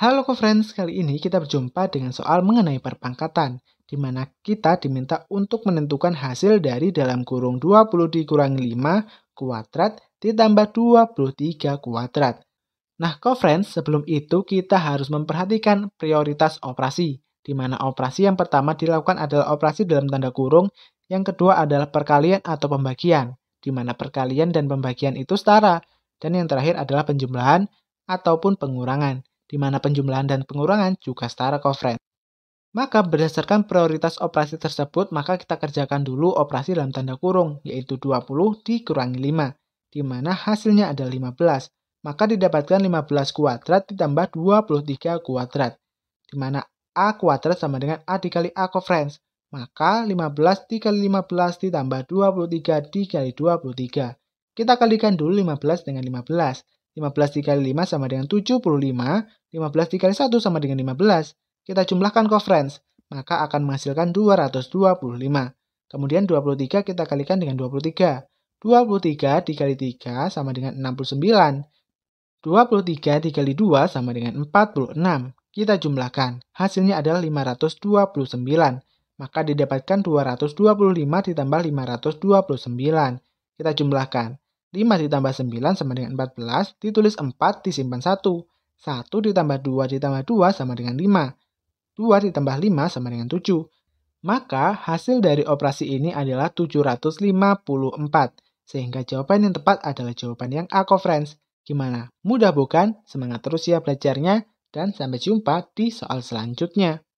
Halo friends, kali ini kita berjumpa dengan soal mengenai perpangkatan, di mana kita diminta untuk menentukan hasil dari dalam kurung 20 dikurang 5 kuadrat ditambah 23 kuadrat. Nah, friends, sebelum itu kita harus memperhatikan prioritas operasi, di mana operasi yang pertama dilakukan adalah operasi dalam tanda kurung, yang kedua adalah perkalian atau pembagian, di mana perkalian dan pembagian itu setara, dan yang terakhir adalah penjumlahan ataupun pengurangan di mana penjumlahan dan pengurangan juga setara coverage. Maka berdasarkan prioritas operasi tersebut, maka kita kerjakan dulu operasi dalam tanda kurung, yaitu 20 dikurangi 5, di mana hasilnya ada 15. Maka didapatkan 15 kuadrat ditambah 23 kuadrat, di mana A kuadrat sama dengan A dikali A coverage. Maka 15 dikali 15 ditambah 23 dikali 23. Kita kalikan dulu 15 dengan 15. 15 dikali 5 sama dengan 75, 15 dikali 1 sama dengan 15. Kita jumlahkan ke friends, maka akan menghasilkan 225. Kemudian 23 kita kalikan dengan 23. 23 dikali 3 sama dengan 69. 23 dikali 2 sama dengan 46. Kita jumlahkan, hasilnya adalah 529. Maka didapatkan 225 ditambah 529. Kita jumlahkan, 5 ditambah 9 sama dengan 14, ditulis 4 disimpan 1. 1 ditambah 2 ditambah 2 sama dengan 5. 2 ditambah 5 sama dengan 7. Maka hasil dari operasi ini adalah 754. Sehingga jawaban yang tepat adalah jawaban yang A, friends. Gimana? Mudah bukan? Semangat terus ya belajarnya. Dan sampai jumpa di soal selanjutnya.